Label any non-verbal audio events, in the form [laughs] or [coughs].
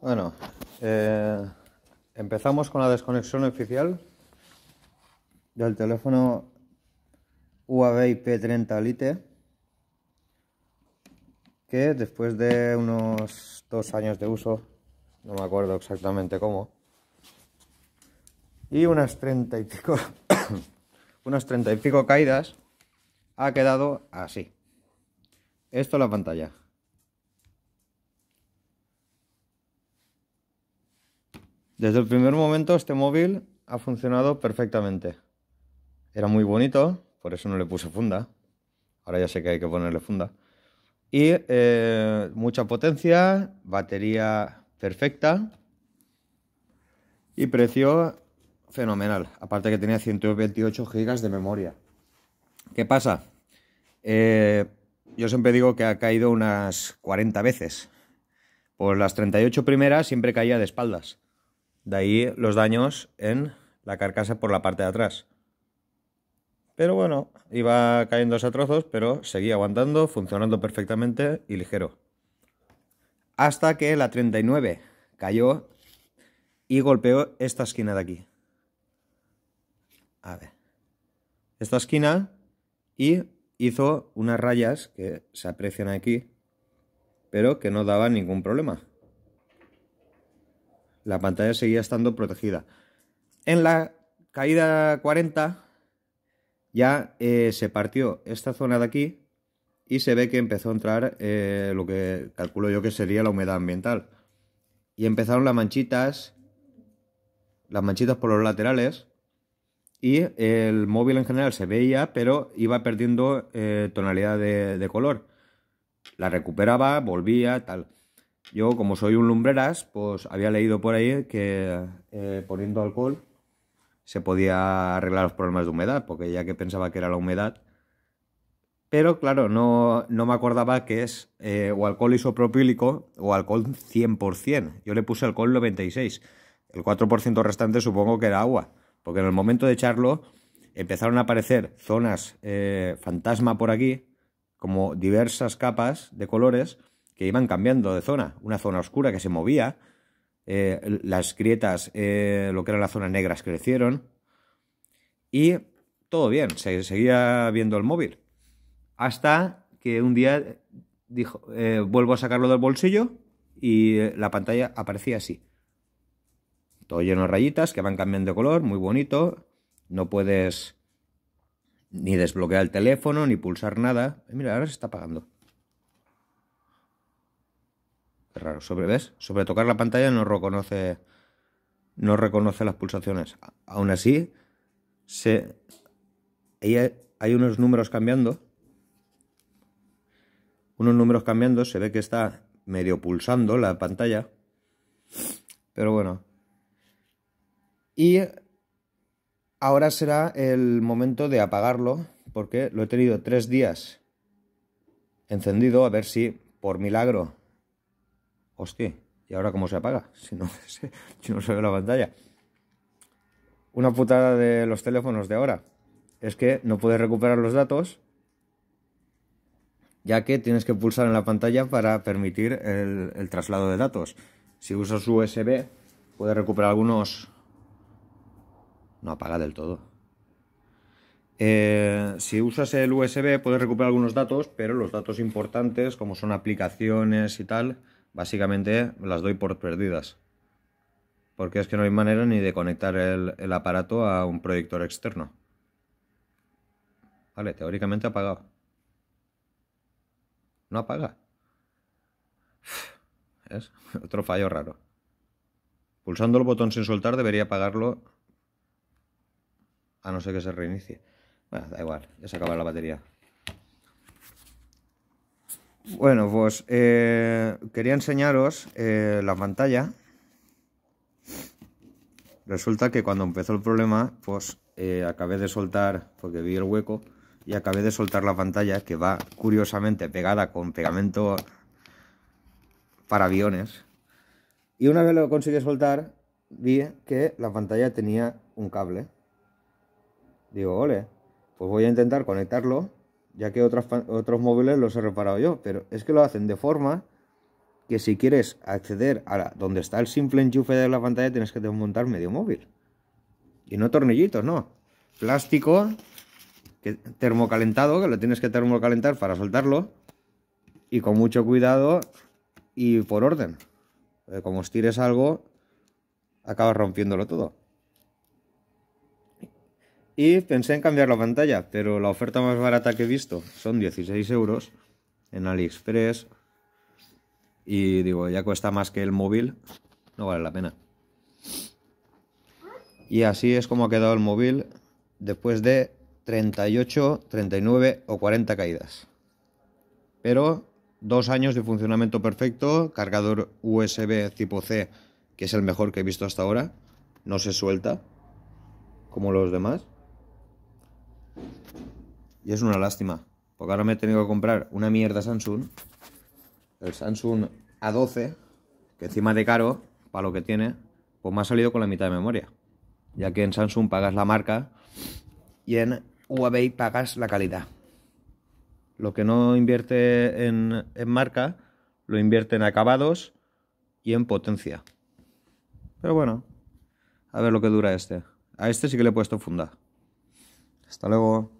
Bueno, eh, empezamos con la desconexión oficial del teléfono Huawei P30 Lite que después de unos dos años de uso, no me acuerdo exactamente cómo, y unas treinta y pico, [coughs] unas treinta y pico caídas, ha quedado así. Esto es la pantalla. Desde el primer momento este móvil ha funcionado perfectamente. Era muy bonito, por eso no le puse funda. Ahora ya sé que hay que ponerle funda. Y eh, mucha potencia, batería perfecta y precio fenomenal. Aparte que tenía 128 GB de memoria. ¿Qué pasa? Eh, yo siempre digo que ha caído unas 40 veces. Por las 38 primeras siempre caía de espaldas. De ahí los daños en la carcasa por la parte de atrás. Pero bueno, iba cayendo a trozos, pero seguía aguantando, funcionando perfectamente y ligero. Hasta que la 39 cayó y golpeó esta esquina de aquí. A ver. Esta esquina y hizo unas rayas que se aprecian aquí, pero que no daban ningún problema la pantalla seguía estando protegida. En la caída 40 ya eh, se partió esta zona de aquí y se ve que empezó a entrar eh, lo que calculo yo que sería la humedad ambiental. Y empezaron las manchitas, las manchitas por los laterales y el móvil en general se veía, pero iba perdiendo eh, tonalidad de, de color. La recuperaba, volvía, tal. Yo, como soy un lumbreras, pues había leído por ahí que eh, poniendo alcohol se podía arreglar los problemas de humedad, porque ya que pensaba que era la humedad. Pero claro, no, no me acordaba que es eh, o alcohol isopropílico o alcohol 100%. Yo le puse alcohol 96. El 4% restante supongo que era agua, porque en el momento de echarlo empezaron a aparecer zonas eh, fantasma por aquí, como diversas capas de colores que iban cambiando de zona, una zona oscura que se movía, eh, las grietas, eh, lo que eran las zonas negras crecieron y todo bien, se seguía viendo el móvil. Hasta que un día dijo, eh, vuelvo a sacarlo del bolsillo y la pantalla aparecía así. Todo lleno de rayitas que van cambiando de color, muy bonito. No puedes ni desbloquear el teléfono, ni pulsar nada. Mira, ahora se está apagando raro. Sobre, ¿Ves? Sobre tocar la pantalla no reconoce, no reconoce las pulsaciones. Aún así, se, hay unos números cambiando. Unos números cambiando, se ve que está medio pulsando la pantalla. Pero bueno. Y ahora será el momento de apagarlo, porque lo he tenido tres días encendido, a ver si por milagro Hostia, ¿y ahora cómo se apaga? [laughs] Si no, si no se ve la pantalla. Una putada de los teléfonos de ahora es que no puedes recuperar los datos ya que tienes que pulsar en la pantalla para permitir el, traslado de datos. Si usas USB, puedes recuperar algunos... No apaga del todo. Eh, si usas el USB, puedes recuperar algunos datos, pero los datos importantes, como son aplicaciones y tal, básicamente las doy por perdidas. Porque es que no hay manera ni de conectar el, aparato a un proyector externo. Vale, teóricamente apagado. No apaga. [sighs] Es [laughs] otro fallo raro. Pulsando el botón sin soltar debería apagarlo a no ser que se reinicie. Bueno, da igual, ya se acaba la batería. Bueno, pues eh, quería enseñaros eh, la pantalla. Resulta que cuando empezó el problema, pues eh, acabé de soltar, porque vi el hueco, y acabé de soltar la pantalla que va curiosamente pegada con pegamento para aviones. Y una vez lo conseguí soltar, vi que la pantalla tenía un cable. Digo, ole, pues voy a intentar conectarlo ya que otros móviles los he reparado yo, pero es que lo hacen de forma que si quieres acceder a donde está el simple enchufe de la pantalla tienes que desmontar medio móvil. Y no tornillitos, no. Plástico que, termocalentado, que lo tienes que termocalentar para soltarlo. Y con mucho cuidado y por orden. Eh, como estires algo, acabas rompiéndolo todo. Y pensé en cambiar la pantalla, pero la oferta más barata que he visto son 16 euros en AliExpress. Y digo, ya cuesta más que el móvil, no vale la pena. Y así es como ha quedado el móvil después de 38, 39 o 40 caídas. Pero dos años de funcionamiento perfecto, cargador USB tipo C, que es el mejor que he visto hasta ahora, no se suelta como los demás. Y es una lástima, porque ahora me he tenido que comprar una mierda Samsung, el Samsung A12, que encima de caro, para lo que tiene, pues me ha salido con la mitad de memoria. Ya que en Samsung pagas la marca y en Huawei pagas la calidad. Lo que no invierte en, en marca, lo invierte en acabados y en potencia. Pero bueno, a ver lo que dura este. A este sí que le he puesto funda. Hasta luego.